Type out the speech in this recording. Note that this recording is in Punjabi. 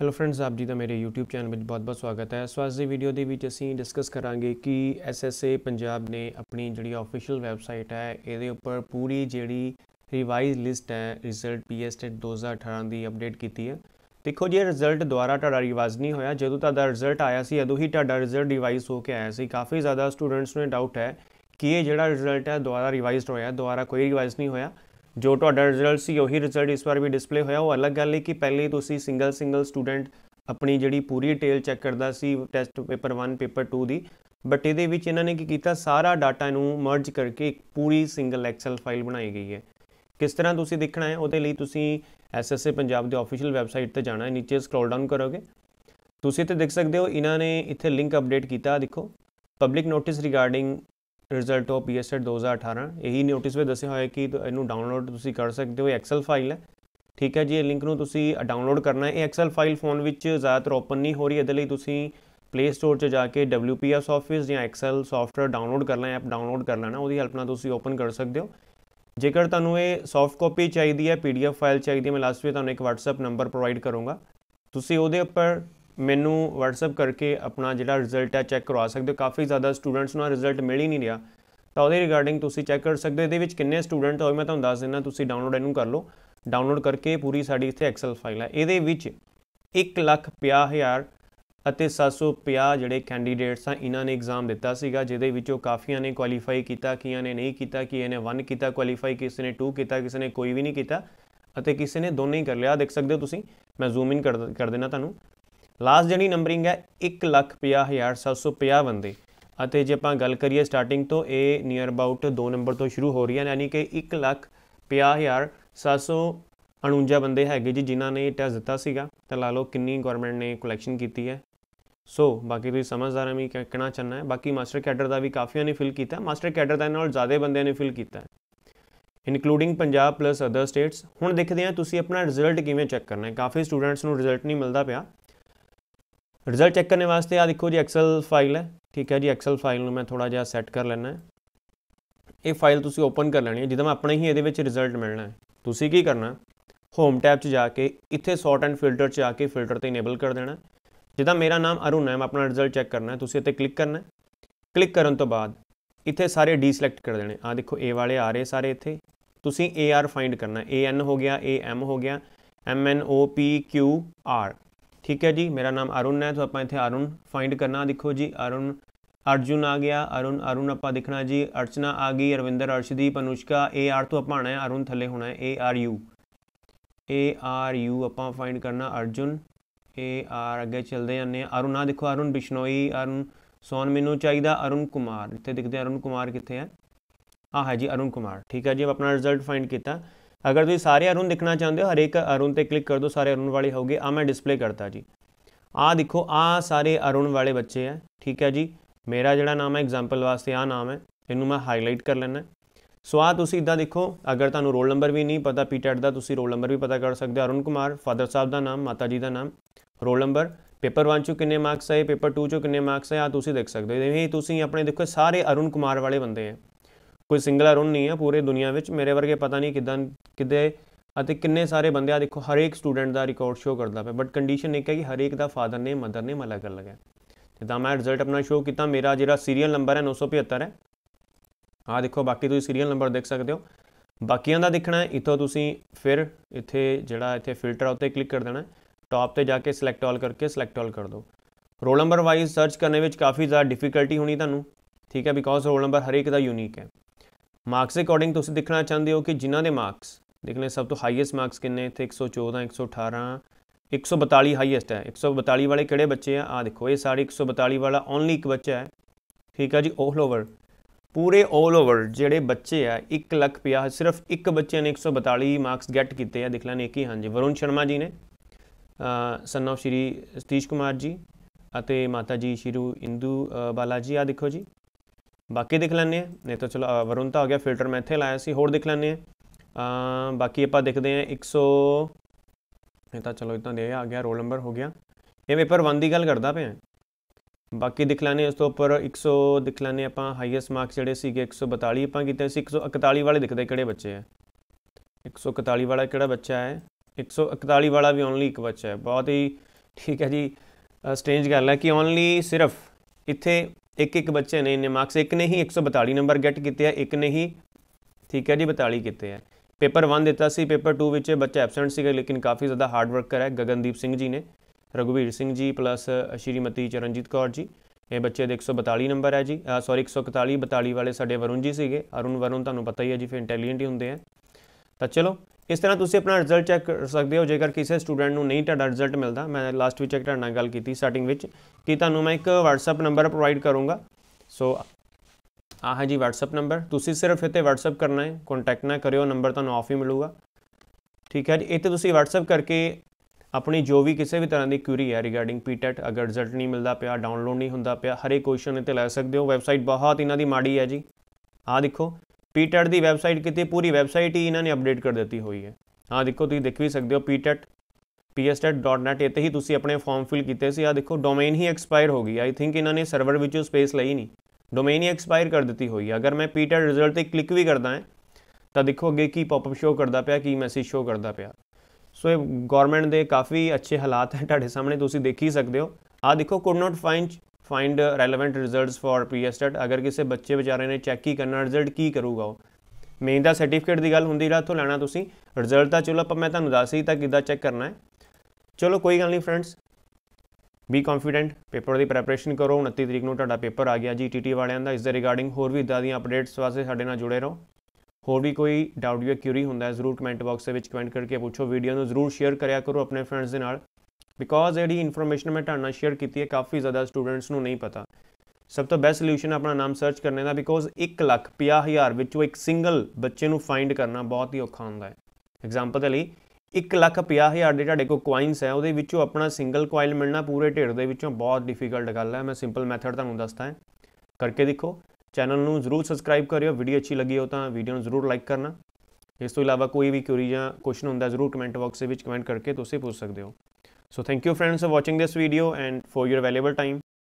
ਹੈਲੋ ਫਰੈਂਡਸ ਆਪ ਜੀ ਦਾ ਮੇਰੇ YouTube ਚੈਨਲ ਵਿੱਚ ਬਹੁਤ-ਬਹੁਤ ਸਵਾਗਤ ਹੈ ਸੋ ਅੱਜ ਦੀ ਵੀਡੀਓ ਦੇ ਵਿੱਚ ਅਸੀਂ ਡਿਸਕਸ ਕਰਾਂਗੇ ਕਿ SSA ਪੰਜਾਬ ਨੇ ਆਪਣੀ ਜਿਹੜੀ ਆਫੀਸ਼ੀਅਲ ਵੈਬਸਾਈਟ ਹੈ ਇਹਦੇ ਉੱਪਰ ਪੂਰੀ ਜਿਹੜੀ ਰਿਵਾਈਜ਼ ਲਿਸਟ ਹੈ ਰਿਜ਼ਲਟ ਪੀਐਸ 2018 ਦੀ ਅਪਡੇਟ ਕੀਤੀ ਹੈ ਦੇਖੋ ਜੇ ਰਿਜ਼ਲਟ ਦੁਆਰਾ ਤੁਹਾਡਾ ਰਿਵਾਈਜ਼ ਨਹੀਂ ਹੋਇਆ ਜਦੋਂ ਤੁਹਾਡਾ ਰਿਜ਼ਲਟ ਆਇਆ ਸੀ ਉਦੋਂ ਹੀ ਤੁਹਾਡਾ ਰਿਜ਼ਲਟ ਰਿਵਾਈਜ਼ ਹੋ ਕੇ ਆਇਆ ਸੀ ਕਾਫੀ ਜ਼ਿਆਦਾ ਸਟੂਡੈਂਟਸ ਨੂੰ ਡਾਊਟ ਹੈ ਕਿ ਇਹ ਜਿਹੜਾ ਰਿਜ਼ਲਟ ਹੈ ਦੁਆਰਾ ਰਿਵਾਈਜ਼ਡ ਹੋਇਆ ਦੁਆਰਾ ਕੋਈ ਰਿਵਾਈਜ਼ ਨਹੀਂ ਹੋਇਆ ਜੋ ਤੁਹਾਡਾ ਰਿਜ਼ਲਟ ਸੀ ਉਹੀ ਰਿਜ਼ਲਟ ਇਸ ਵਾਰ ਵੀ ਡਿਸਪਲੇ ਹੋਇਆ ਉਹ ਅਲੱਗ ਗੱਲ ਹੈ ਕਿ ਪਹਿਲੇ ਤੁਸੀਂ ਸਿੰਗਲ ਸਿੰਗਲ ਸਟੂਡੈਂਟ ਆਪਣੀ ਜਿਹੜੀ ਪੂਰੀ ਡਿਟੇਲ ਚੈੱਕ ਕਰਦਾ ਸੀ ਟੈਸਟ ਪੇਪਰ 1 ਪੇਪਰ 2 ਦੀ ਬਟ ਇਹਦੇ ਵਿੱਚ ਇਹਨਾਂ ਨੇ ਕੀ ਕੀਤਾ ਸਾਰਾ ਡਾਟਾ ਨੂੰ ਮਰਜ ਕਰਕੇ ਇੱਕ ਪੂਰੀ ਸਿੰਗਲ ਐਕਸਲ ਫਾਈਲ ਬਣਾਈ ਗਈ ਹੈ ਕਿਸ ਤਰ੍ਹਾਂ ਤੁਸੀਂ ਦੇਖਣਾ ਹੈ ਉਹਦੇ ਲਈ ਤੁਸੀਂ ਐਸਐਸਏ ਪੰਜਾਬ ਦੇ ਅਫੀਸ਼ੀਅਲ ਵੈਬਸਾਈਟ ਤੇ ਜਾਣਾ ਹੈ ਨੀਚੇ ਸਕਰੋਲ ਡਾਊਨ ਕਰੋਗੇ ਤੁਸੀਂ ਤੇ ਦੇਖ ਸਕਦੇ ਹੋ ਇਹਨਾਂ ਨੇ ਇੱਥੇ ਲਿੰਕ ਅਪਡੇਟ ਕੀਤਾ ਦੇਖੋ public notice regarding result of PSTET 2018 ਇਹੀ ਨੋਟਿਸ ਵਿੱਚ ਦੱਸਿਆ ਹੋਇਆ ਹੈ ਕਿ ਇਹਨੂੰ ਡਾਊਨਲੋਡ ਤੁਸੀਂ ਕਰ ਸਕਦੇ ਹੋ ਐਕਸਲ ਫਾਈਲ ਹੈ ਠੀਕ ਹੈ ਜੀ ਇਹ ਲਿੰਕ ਨੂੰ ਤੁਸੀਂ ਡਾਊਨਲੋਡ ਕਰਨਾ ਹੈ ਇਹ ਐਕਸਲ ਫਾਈਲ ਫੋਨ ਵਿੱਚ ਜ਼ਿਆਦਾਤਰ ਓਪਨ ਨਹੀਂ ਹੋ ਰਹੀ ਇਹਦੇ ਲਈ ਤੁਸੀਂ ਪਲੇ ਸਟੋਰ 'ਚ ਜਾ ਕੇ WPS ਆਫਿਸ ਜਾਂ ਐਕਸਲ ਸੌਫਟਵੇਅਰ ਡਾਊਨਲੋਡ ਕਰ ਲੈਣਾ ਐਪ ਡਾਊਨਲੋਡ ਕਰ ਲੈਣਾ ਉਹਦੀ ਹੈਲਪ ਨਾਲ ਤੁਸੀਂ ਓਪਨ ਕਰ ਸਕਦੇ ਹੋ ਜੇਕਰ ਤੁਹਾਨੂੰ ਇਹ ਸੌਫਟ ਕਾਪੀ ਚਾਹੀਦੀ ਹੈ ਪੀਡੀਐਫ ਫਾਈਲ ਚਾਹੀਦੀ ਹੈ ਮੈਂ ਲਾਸਟ ਵਿੱਚ ਤੁਹਾਨੂੰ ਇੱਕ WhatsApp ਨੰਬਰ ਪ੍ਰੋਵਾਈਡ ਕਰੂੰਗਾ ਤੁਸੀਂ ਉਹਦੇ ਉੱਪਰ ਮੈਨੂੰ WhatsApp ਕਰਕੇ ਆਪਣਾ ਜਿਹੜਾ ਰਿਜ਼ਲਟ ਹੈ ਚੈੱਕ ਕਰਵਾ ਸਕਦੇ ਹੋ ਕਾਫੀ ਜ਼ਿਆਦਾ ਸਟੂਡੈਂਟਸ ਨੂੰ ਰਿਜ਼ਲਟ ਮਿਲ ਹੀ ਨਹੀਂ ਰਿਹਾ ਤਾਂ ਉਹਦੇ ਰਿਗਾਰਡਿੰਗ ਤੁਸੀਂ ਚੈੱਕ ਕਰ ਸਕਦੇ ਹੋ ਇਹਦੇ ਵਿੱਚ ਕਿੰਨੇ ਸਟੂਡੈਂਟ ਹੋਏ ਮੈਂ ਤੁਹਾਨੂੰ ਦੱਸ ਦਿੰਦਾ ਤੁਸੀਂ ਡਾਊਨਲੋਡ ਇਹਨੂੰ ਕਰ ਲਓ ਡਾਊਨਲੋਡ ਕਰਕੇ ਪੂਰੀ ਸਾਡੀ ਇੱਥੇ ਐਕਸਲ ਫਾਈਲ ਹੈ ਇਹਦੇ ਵਿੱਚ 1 ਲੱਖ ਅਤੇ 750 ਜਿਹੜੇ ਕੈਂਡੀਡੇਟਸ ਆ ਇਹਨਾਂ ਨੇ ਐਗਜ਼ਾਮ ਦਿੱਤਾ ਸੀਗਾ ਜਿਹਦੇ ਵਿੱਚੋਂ ਕਾਫੀਆਂ ਨੇ ਕੁਆਲੀਫਾਈ ਕੀਤਾ ਕਿਆਂ ਨੇ ਨਹੀਂ ਕੀਤਾ ਕਿ ਨੇ 1 ਕੀਤਾ ਕੁਆਲੀਫਾਈ ਕਿਸੇ ਨੇ 2 ਕੀਤਾ ਕਿਸੇ ਨੇ ਕੋਈ ਵੀ ਨਹੀਂ ਕੀਤਾ ਅਤੇ ਕਿਸੇ ਨੇ ਦੋਨੇ ਹੀ ਕਰ ਲਿਆ ਦੇਖ ਸਕਦੇ ਹੋ ਤੁਸੀਂ ਮੈਂ ਜ਼ੂਮ ਇਨ ਕਰ ਦੇਣਾ ਤੁਹਾਨੂੰ ਲਾਸਟ ਜਿਹੜੀ ਨੰਬਰਿੰਗ ਹੈ 150750 ਬੰਦੇ ਅਤੇ ਜੇ ਆਪਾਂ ਗੱਲ ਕਰੀਏ ਸਟਾਰਟਿੰਗ ਤੋਂ ਇਹ ਨੀਅਰ ਅਬਾਊਟ 2 ਨੰਬਰ ਤੋਂ ਸ਼ੁਰੂ ਹੋ ਰਹੀ ਹੈ ਯਾਨੀ ਕਿ 150749 ਬੰਦੇ ਹੈਗੇ ਜੀ ਜਿਨ੍ਹਾਂ ਨੇ ਟੈਸਟ ਦਿੱਤਾ ਸੀਗਾ ਤਾਂ ਲਾ ਲਓ ਕਿੰਨੀ ਗਵਰਨਮੈਂਟ ਨੇ ਕਲੈਕਸ਼ਨ ਕੀਤੀ ਹੈ ਸੋ ਬਾਕੀ ਤੁਸੀਂ ਸਮਝਦਾਰ ਸਮਝਦਾਰਾਂ ਵੀ ਕਹਿਣਾ ਚਾਹਨਾ ਹੈ ਬਾਕੀ ਮਾਸਟਰ ਕੈਡਰ ਦਾ ਵੀ ਕਾਫੀਆਂ ਨੇ ਫਿਲ ਕੀਤਾ ਮਾਸਟਰ ਕੈਡਰ ਦਾ ਨਾਲ ਜ਼ਿਆਦਾ ਬੰਦਿਆਂ ਨੇ ਫਿਲ ਕੀਤਾ including Punjab plus other states ਹੁਣ ਦੇਖਦੇ ਹਾਂ ਤੁਸੀਂ ਆਪਣਾ ਰਿਜ਼ਲਟ ਕਿਵੇਂ ਚੈੱਕ ਕਰਨਾ ਹੈ ਕਾਫੀ ਸਟੂਡੈਂਟਸ ਨੂੰ ਰਿਜ਼ਲਟ ਨਹੀਂ ਮਿਲਦਾ ਪਿਆ ਰਿਜ਼ਲਟ ਚੈੱਕ ਕਰਨ ਵਾਸਤੇ ਆ ਦੇਖੋ ਜੀ ਐਕਸਲ ਫਾਈਲ ਹੈ ਠੀਕ ਹੈ ਜੀ ਐਕਸਲ ਫਾਈਲ ਨੂੰ ਮੈਂ ਥੋੜਾ ਜਿਹਾ ਸੈੱਟ ਕਰ ਲੈਣਾ ਹੈ ਇਹ ਫਾਈਲ ਤੁਸੀਂ ਓਪਨ ਕਰ ਲੈਣੀ ਹੈ ਜਿੱਦਾਂ ਆਪਣੇ ਹੀ ਇਹਦੇ ਵਿੱਚ ਰਿਜ਼ਲਟ ਮਿਲਣਾ ਹੈ ਤੁਸੀਂ ਕੀ ਕਰਨਾ ਹੋਮ ਟੈਬ 'ਚ ਜਾ ਕੇ ਇੱਥੇ ਸੌਰਟ ਐਂਡ ਫਿਲਟਰ 'ਚ ਜਾ ਕੇ ਫਿਲਟਰ ਤੇ ਇਨੇਬਲ ਕਰ ਦੇਣਾ ਜਿੱਦਾਂ ਮੇਰਾ ਨਾਮ ਅਰੁਣ ਹੈ ਮੈਂ ਆਪਣਾ ਰਿਜ਼ਲਟ ਚੈੱਕ ਕਰਨਾ ਹੈ ਤੁਸੀਂ ਇੱਥੇ ਕਲਿੱਕ ਕਰਨਾ ਹੈ ਕਲਿੱਕ ਕਰਨ ਤੋਂ ਬਾਅਦ ਇੱਥੇ ਸਾਰੇ ਸਿਲੈਕਟ ਕਰ ਦੇਣੇ ਆ ਦੇਖੋ A ਵਾਲੇ ਆ ਰਹੇ ਸਾਰੇ ਇੱਥੇ ਤੁਸੀਂ AR ਫਾਈਂਡ ਕਰਨਾ AN ਹੋ ਗਿਆ AM ਹੋ ਗਿਆ ਆਰ ਠੀਕ ਹੈ ਜੀ ਮੇਰਾ ਨਾਮ ਅਰੁਣ ਹੈ ਸੋ ਆਪਾਂ ਇੱਥੇ ਅਰੁਣ ਫਾਈਂਡ ਕਰਨਾ ਦੇਖੋ ਜੀ ਅਰੁਣ ਅਰਜੁਨ ਆ ਗਿਆ ਅਰੁਣ ਅਰੁਣ ਆਪਾਂ ਦੇਖਣਾ ਜੀ ਅਰਚਨਾ ਆ ਗਈ ਅਰਵਿੰਦਰ ਅਰਸ਼ਦੀਪ ਅਨੁਸ਼ਕਾ ਏ ਆਰ ਤੋਂ ਆਪਾਂ ਆਣਾ ਹੈ ਅਰੁਣ ਥੱਲੇ ਹੋਣਾ ਹੈ A R U A R U ਆਪਾਂ ਫਾਈਂਡ ਕਰਨਾ ਅਰਜੁਨ ਏ ਆਰ ਅੱਗੇ ਚੱਲਦੇ ਜਾਂਦੇ ਆ ਅਰੁਣ ਆ ਦੇਖੋ ਅਰੁਣ ਬਿਸ਼ਨੋਈ ਅਰੁਣ ਸੋਨ ਮੈਨੂੰ ਚਾਹੀਦਾ ਅਰੁਣ ਕੁਮਾਰ ਇੱਥੇ ਦਿਖਦੇ ਅਰੁਣ ਕੁਮਾਰ ਕਿੱਥੇ ਹੈ ਆ ਹੈ ਜੀ ਅਰੁਣ ਕੁਮਾਰ ਠੀਕ ਹੈ ਜੀ ਆਪਣਾ ਰਿਜ਼ਲਟ ਫਾਈਂਡ ਕੀਤਾ ਅਗਰ ਤੁਸੀਂ ਸਾਰੇ ਅਰੁਣ ਦੇਖਣਾ ਚਾਹੁੰਦੇ ਹੋ ਹਰੇਕ ਅਰੁਣ ਤੇ ਕਲਿੱਕ ਕਰ ਦਿਓ ਸਾਰੇ ਅਰੁਣ ਵਾਲੇ ਹੋਗੇ ਆ ਮੈਂ ਡਿਸਪਲੇ ਕਰਤਾ ਜੀ ਆ ਦੇਖੋ ਆ ਸਾਰੇ ਅਰੁਣ ਵਾਲੇ ਬੱਚੇ ਆ ਠੀਕ ਹੈ ਜੀ ਮੇਰਾ ਜਿਹੜਾ ਨਾਮ ਹੈ ਐਗਜ਼ਾਮਪਲ ਵਾਸਤੇ ਆ ਨਾਮ ਹੈ ਇਹਨੂੰ ਮੈਂ ਹਾਈਲਾਈਟ ਕਰ ਲੈਣਾ ਸੋ ਆ ਤੁਸੀਂ ਇਦਾਂ ਦੇਖੋ ਅਗਰ ਤੁਹਾਨੂੰ ਰੋਲ ਨੰਬਰ ਵੀ ਨਹੀਂ ਪਤਾ ਪੀਟੈਟ ਦਾ ਤੁਸੀਂ ਰੋਲ ਨੰਬਰ ਵੀ ਪਤਾ ਕਰ ਸਕਦੇ ਹੋ ਅਰੁਣ ਕੁਮਾਰ ਫਾਦਰ ਸਾਹਿਬ ਦਾ ਨਾਮ ਮਾਤਾ ਜੀ ਦਾ ਨਾਮ ਰੋਲ ਨੰਬਰ ਪੇਪਰ 1 ਚੋਂ ਕਿੰਨੇ ਮਾਰਕਸ ਆਏ ਪੇਪਰ 2 ਚੋਂ ਕਿੰਨੇ ਮਾਰਕਸ ਆਏ ਆ ਤੁਸੀਂ ਦੇਖ ਸਕਦੇ ਹੋ ਇਹ ਤੁਸੀਂ ਆਪਣੇ ਦੇਖੋ ਸਾਰੇ ਅਰੁਣ ਕੁਮਾਰ ਵਾਲੇ ਬੰਦੇ ਆ ਕੋਈ ਸਿੰਗਲਰ ਉਹਨ ਨਹੀਂ ਹੈ ਪੂਰੇ ਦੁਨੀਆ ਵਿੱਚ ਮੇਰੇ ਵਰਗੇ ਪਤਾ ਨਹੀਂ ਕਿਦਾਂ ਕਿਦੇ ਅਤੇ ਕਿੰਨੇ ਸਾਰੇ ਬੰਦੇ ਆ ਦੇਖੋ ਹਰੇਕ ਸਟੂਡੈਂਟ ਦਾ ਰਿਕਾਰਡ ਸ਼ੋ ਕਰਦਾ ਪਿਆ ਬਟ ਕੰਡੀਸ਼ਨ ਇੱਕ ਹੈ ਕਿ ਹਰੇਕ ਦਾ ਫਾਦਰ ਨੇ ਮਦਰ ਨੇ ਮਲਾ ਕਰ ਲਗਾ ਜਿੱਦਾਂ ਮੈਂ ਰਿਜ਼ਲਟ ਆਪਣਾ ਸ਼ੋ ਕੀਤਾ ਮੇਰਾ ਜਿਹੜਾ ਸੀਰੀਅਲ ਨੰਬਰ ਹੈ 975 ਹੈ ਆ ਦੇਖੋ ਬਾਕੀ ਤੁਸੀਂ ਸੀਰੀਅਲ ਨੰਬਰ ਦੇਖ ਸਕਦੇ ਹੋ ਬਾਕੀਆਂ ਦਾ ਦੇਖਣਾ ਹੈ ਇੱਥੋਂ ਤੁਸੀਂ ਫਿਰ ਇੱਥੇ ਜਿਹੜਾ ਇੱਥੇ ਫਿਲਟਰ ਉੱਤੇ ਕਲਿੱਕ ਕਰ ਦੇਣਾ ਟਾਪ ਤੇ ਜਾ ਕੇ ਸਿਲੈਕਟ ਆਲ ਕਰਕੇ ਸਿਲੈਕਟ ਆਲ ਕਰ ਦਿਓ ਰੋਲ ਨੰਬਰ ਵਾਈਜ਼ ਸਰਚ ਕਰਨੇ ਵਿੱਚ ਕਾਫੀ ਜ਼ਿਆਦਾ ਡਿਫਿਕਲਟੀ ਹੋਣੀ ਤੁਹਾਨੂੰ ਠੀਕ ਹੈ ਬਿਕੋਜ਼ ਰੋਲ ਨੰਬਰ ਹਰ ਇੱਕ ਦਾ ਯੂਨੀਕ ਹੈ ਮਾਰਕਸ ਅਕੋਰਡਿੰਗ ਤੁਸੀਂ ਦੇਖਣਾ ਚਾਹੁੰਦੇ ਹੋ ਕਿ ਜਿਨ੍ਹਾਂ ਦੇ ਮਾਰਕਸ ਦੇਖ ਲੈ ਸਭ ਤੋਂ ਹਾਈਐਸਟ ਮਾਰਕਸ ਕਿੰਨੇ ਇੱਥੇ 114 118 142 ਹਾਈਐਸਟ ਹੈ 142 ਵਾਲੇ ਕਿਹੜੇ ਬੱਚੇ ਆ ਆ ਦੇਖੋ ਇਹ ਸਾਰੇ 142 ਵਾਲਾ ਓਨਲੀ ਇੱਕ ਬੱਚਾ ਹੈ ਠੀਕ ਹੈ ਜੀ 올 ਓਵਰ ਪੂਰੇ 올 ਓਵਰ ਜਿਹੜੇ ਬੱਚੇ ਆ 1 ਲੱਖ ਪਿਆ ਸਿਰਫ ਇੱਕ ਬੱਚੇ ਨੇ 142 ਮਾਰਕਸ ਗੈਟ ਕੀਤੇ ਆ ਦੇਖ ਨੇ ਇੱਕ ਹੀ ਹਾਂਜੀ ਵਰੁਣ ਸ਼ਰਮਾ ਜੀ ਨੇ ਸਨ ਆਫ ਸ਼੍ਰੀ ਸਤੀਸ਼ ਕੁਮਾਰ ਜੀ ਅਤੇ ਮਾਤਾ ਜੀ ਸ਼ਿਰੂ ਇੰਦੂ ਬਾਲਾ ਜੀ ਆ ਦੇਖੋ ਜੀ ਬਾਕੀ ਦੇਖ ਲੈਣੇ ਆ ਨਹੀਂ ਤਾਂ ਚਲੋ ਵਰੁਣ ਤਾਂ ਆ ਗਿਆ ਫਿਲਟਰ ਮੈਂ ਇੱਥੇ ਲਾਇਆ ਸੀ ਹੋਰ ਦੇਖ ਲੈਣੇ ਆ ਆ ਬਾਕੀ ਆਪਾਂ ਦੇਖਦੇ ਆ 100 ਇਹ ਤਾਂ ਚਲੋ ਇਤਨਾ ਦੇ ਆ ਗਿਆ ਰੋਲ ਨੰਬਰ ਹੋ ਗਿਆ ਇਹ ਪੇਪਰ 1 ਦੀ ਗੱਲ ਕਰਦਾ ਪਿਆ ਬਾਕੀ ਲੈਣੇ ਉਸ ਤੋਂ ਉੱਪਰ 100 ਲੈਣੇ ਆਪਾਂ ਹਾਈਐਸਟ ਮਾਰਕਸ ਜਿਹੜੇ ਸੀਗੇ 142 ਆਪਾਂ ਕੀਤੇ ਸੀ 141 ਵਾਲੇ ਦਿਖਦੇ ਕਿਹੜੇ ਬੱਚੇ ਆ 141 ਵਾਲਾ ਕਿਹੜਾ ਬੱਚਾ ਹੈ 141 ਵਾਲਾ ਵੀ ਓਨਲੀ ਇੱਕ ਬੱਚਾ ਹੈ ਬਹੁਤ ਹੀ ਠੀਕ ਹੈ ਜੀ ਸਟ੍ਰੇਂਜ ਗੱਲ ਹੈ ਕਿ ਓਨਲੀ ਸਿਰਫ ਇੱਥੇ ਇੱਕ ਇੱਕ ਬੱਚੇ ਨੇ ਇੰਨੇ ਮਾਰਕਸ ਇੱਕ ਨੇ ਹੀ 142 ਨੰਬਰ ਗੈਟ ਕੀਤੇ ਆ ਇੱਕ ਨੇ ਹੀ ਠੀਕ ਹੈ ਜੀ 42 ਕੀਤੇ ਆ ਪੇਪਰ 1 ਦਿੱਤਾ ਸੀ ਪੇਪਰ 2 ਵਿੱਚ ਬੱਚਾ ਐਬਸੈਂਟ ਸੀਗਾ ਲੇਕਿਨ ਕਾਫੀ ਜ਼ਿਆਦਾ ਹਾਰਡ ਵਰਕ ਕਰਿਆ ਗਗਨਦੀਪ ਸਿੰਘ ਜੀ ਨੇ ਰਗਵੀਰ ਸਿੰਘ ਜੀ ਪਲੱਸ ਸ਼੍ਰੀਮਤੀ ਚਰਨਜੀਤ ਕੌਰ ਜੀ ਇਹ ਬੱਚੇ ਦੇ 142 ਨੰਬਰ ਹੈ ਜੀ ਸੌਰੀ 141 42 ਵਾਲੇ ਸਾਡੇ ਵਰੁਣ ਜੀ ਸੀਗੇ ਅਰੁਣ ਵਰੁਣ ਤੁਹਾਨੂੰ ਪਤਾ ਹੀ ਹੈ ਜੀ ਫਿਰ ਇੰਟੈਲੀਜੈਂਟ ਹੀ ਹੁੰਦੇ ਆ ਤਾਂ ਚਲੋ ਇਸ ਤਰ੍ਹਾਂ ਤੁਸੀਂ ਆਪਣਾ ਰਿਜ਼ਲਟ ਚੈੱਕ ਕਰ ਸਕਦੇ ਹੋ ਜੇਕਰ ਕਿਸੇ ਸਟੂਡੈਂਟ ਨੂੰ ਨਹੀਂ ਤੁਹਾਡਾ ਰਿਜ਼ਲਟ ਮਿਲਦਾ ਮੈਂ ਲਾਸਟ ਵੀ ਚੈੱਕ ਤੁਹਾਡੇ ਨਾਲ ਗੱਲ ਕੀਤੀ ਸਟਾਰਟਿੰਗ ਵਿੱਚ ਕਿ ਤੁਹਾਨੂੰ ਮੈਂ ਇੱਕ WhatsApp ਨੰਬਰ ਪ੍ਰੋਵਾਈਡ ਕਰੂੰਗਾ ਸੋ ਆਹ ਜੀ WhatsApp ਨੰਬਰ ਤੁਸੀਂ ਸਿਰਫ ਇੱਥੇ WhatsApp ਕਰਨਾ ਹੈ ਕੰਟੈਕਟ ਨਾ ਕਰਿਓ ਨੰਬਰ ਤੁਹਾਨੂੰ ਆਫ ਹੀ ਮਿਲੂਗਾ ਠੀਕ ਹੈ ਜੀ ਇੱਥੇ ਤੁਸੀਂ WhatsApp ਕਰਕੇ ਆਪਣੀ ਜੋ ਵੀ ਕਿਸੇ ਵੀ ਤਰ੍ਹਾਂ ਦੀ ਕੁਰੀ ਹੈ ਰਿਗਾਰਡਿੰਗ ਪੀਟੈਟ e ਅਗਰ ਰਿਜ਼ਲਟ ਨਹੀਂ ਮਿਲਦਾ ਪਿਆ ਡਾਊਨਲੋਡ ਨਹੀਂ ਹੁੰਦਾ ਪਿਆ ਹਰੇ ਕੁਐਸਚਨ ਇੱਥੇ ਲੈ ਸਕਦੇ ਹੋ ਵੈਬਸਾਈਟ ਬਹੁਤ ਇਹਨਾਂ ਦੀ ਮਾੜੀ ਹੈ ਜੀ ਆਹ ਦੇਖੋ ਪੀਟੈਟ ਦੀ ਵੈਬਸਾਈਟ ਕਿਤੇ ਪੂਰੀ ਵੈਬਸਾਈਟ ਹੀ ਇਹਨਾਂ ਨੇ ਅਪਡੇਟ ਕਰ ਦਿੱਤੀ ਹੋਈ ਹੈ ਹਾਂ ਦੇਖੋ ਤੁਸੀਂ ਦੇਖ ਵੀ ਸਕਦੇ ਹੋ ਪੀਟੈਟ pstat.net ਇੱਥੇ ਹੀ ਤੁਸੀਂ ਆਪਣੇ ਫਾਰਮ ਫਿਲ ਕੀਤੇ ਸੀ ਆ ਦੇਖੋ ਡੋਮੇਨ ਹੀ ਐਕਸਪਾਇਰ ਹੋ ਗਈ ਆਈ ਥਿੰਕ ਇਹਨਾਂ ਨੇ ਸਰਵਰ ਵਿੱਚੋਂ ਸਪੇਸ ਲਈ ਨਹੀਂ ਡੋਮੇਨ ਹੀ ਐਕਸਪਾਇਰ ਕਰ ਦਿੱਤੀ ਹੋਈ ਹੈ ਅਗਰ ਮੈਂ ਪੀਟੈਟ ਰਿਜ਼ਲਟ ਤੇ ਕਲਿੱਕ ਵੀ ਕਰਦਾ ਹਾਂ ਤਾਂ ਦੇਖੋ ਅੱਗੇ ਕੀ ਪੌਪਅਪ ਸ਼ੋ ਕਰਦਾ ਪਿਆ ਕੀ ਮੈਸੇਜ ਸ਼ੋ ਕਰਦਾ ਪਿਆ ਸੋ ਇਹ ਗਵਰਨਮੈਂਟ ਦੇ ਕਾਫੀ ਅੱਛੇ ਹਾਲਾਤ ਹੈ ਤੁਹਾਡੇ ਸਾਹਮਣੇ ਤੁਸੀਂ ਦੇਖ ਹੀ ਸਕਦੇ ਹੋ ਆ ਦੇਖੋ could not find find relevant results for PSTET ਅਗਰ ਕਿਸੇ ਬੱਚੇ ਵਿਚਾਰੇ ਨੇ ਚੈੱਕ ਹੀ ਕਰਨਾ ਰਿਜ਼ਲਟ ਕੀ ਕਰੂਗਾ ਉਹ ਮੇਨ ਦਾ ਸਰਟੀਫਿਕੇਟ ਦੀ ਗੱਲ ਹੁੰਦੀ ਤੋਂ ਲੈਣਾ ਤੁਸੀਂ ਰਿਜ਼ਲਟ ਤਾਂ ਚਲੋ ਆਪਾਂ ਮੈਂ ਤੁਹਾਨੂੰ ਦੱਸ ਹੀ ਤਾਂ ਕਿੱਦਾਂ ਚੈੱਕ ਕਰਨਾ ਹੈ ਚਲੋ ਕੋਈ ਗੱਲ ਨਹੀਂ ਫਰੈਂਡਸ ਬੀ ਕੌਨਫੀਡੈਂਟ ਪੇਪਰ ਦੀ ਪ੍ਰੈਪਰੇਸ਼ਨ ਕਰੋ 29 ਤਰੀਕ ਨੂੰ ਤੁਹਾਡਾ ਪੇਪਰ ਆ ਗਿਆ ਜੀ ਟੀਟੀ ਵਾਲਿਆਂ ਦਾ ਇਸ ਦੇ ਰਿਗਾਰਡਿੰਗ ਹੋਰ ਵੀ ਇਦਾਂ ਦੀਆਂ ਅਪਡੇਟਸ ਵਾਸਤੇ ਸਾਡੇ ਨਾਲ ਜੁੜੇ ਰਹੋ ਹੋਰ ਵੀ ਕੋਈ ਡਾਊਟ ਜਾਂ ਕਿਊਰੀ ਹੁੰਦਾ ਹੈ ਜ਼ਰੂਰ ਕਮੈਂਟ ਬਾਕਸ ਦੇ ਵਿੱਚ ਕਮੈਂਟ ਕਰਕੇ ਪੁੱਛੋ ਵੀਡੀਓ ਨੂੰ ਜ਼ਰੂਰ ਸ਼ੇਅਰ ਕਰਿਆ ਕਰੋ ਆਪਣੇ ਫਰੈਂਡਸ ਦੇ ਨਾਲ ਬਿਕੋਜ਼ ਜਿਹੜੀ ਇਨਫੋਰਮੇਸ਼ਨ ਮੈਂ ਤੁਹਾਡੇ ਨਾਲ ਸ਼ੇਅਰ ਕੀਤੀ ਹੈ ਕਾਫੀ ਜ਼ਿਆਦਾ ਸਟੂਡੈਂਟਸ ਨੂੰ ਨਹੀਂ ਪਤਾ ਸਭ ਤੋਂ ਬੈਸਟ ਸੋਲੂਸ਼ਨ ਆਪਣਾ ਨਾਮ ਸਰਚ ਕਰਨੇ ਦਾ ਬਿਕੋਜ਼ 1 ਲੱਖ 50000 ਵਿੱਚੋਂ ਇੱਕ ਸਿੰਗਲ ਬੱਚੇ ਨੂੰ ਫਾਈਂਡ ਕਰਨਾ ਬਹੁਤ ਹੀ ਔਖਾ ਹੁੰਦਾ ਹੈ ਐਗਜ਼ਾਮਪਲ ਦੇ ਲਈ 1 ਲੱਖ 50000 ਦੇ ਤੁਹਾਡੇ ਕੋਲ ਕੁਆਇਨਸ ਹੈ ਉਹਦੇ ਵਿੱਚੋਂ ਆਪਣਾ ਸਿੰਗਲ ਕੁਆਇਨ ਮਿਲਣਾ ਪੂਰੇ ਢੇਰ ਦੇ ਵਿੱਚੋਂ ਬਹੁਤ ਡਿਫਿਕਲਟ ਗੱਲ ਹੈ ਮੈਂ ਸਿੰਪਲ ਮੈਥਡ ਤੁਹਾਨੂੰ ਦੱਸਦਾ ਹਾਂ ਕਰਕੇ ਦੇਖੋ ਚੈਨਲ ਨੂੰ ਜ਼ਰੂਰ ਸਬਸਕ੍ਰਾਈਬ ਕਰਿਓ ਵੀਡੀਓ ਅੱਛੀ ਲੱਗੀ ਹੋ ਤਾਂ ਵੀਡੀਓ ਨੂੰ ਜ਼ਰੂਰ ਲਾਈਕ ਕਰਨਾ ਇਸ ਤੋਂ ਇਲਾਵਾ ਕੋਈ ਵੀ ਕੁਰੀ ਜਾਂ ਕੁਐਸਚਨ ਹੁੰਦਾ ਜ਼ਰੂਰ ਕਮੈਂਟ ਬਾਕਸ ਵਿੱਚ ਕਮੈਂਟ ਕਰਕੇ ਤੁਸੀਂ ਪੁੱਛ ਸਕਦੇ ਹੋ So thank you friends for watching this video and for your valuable time.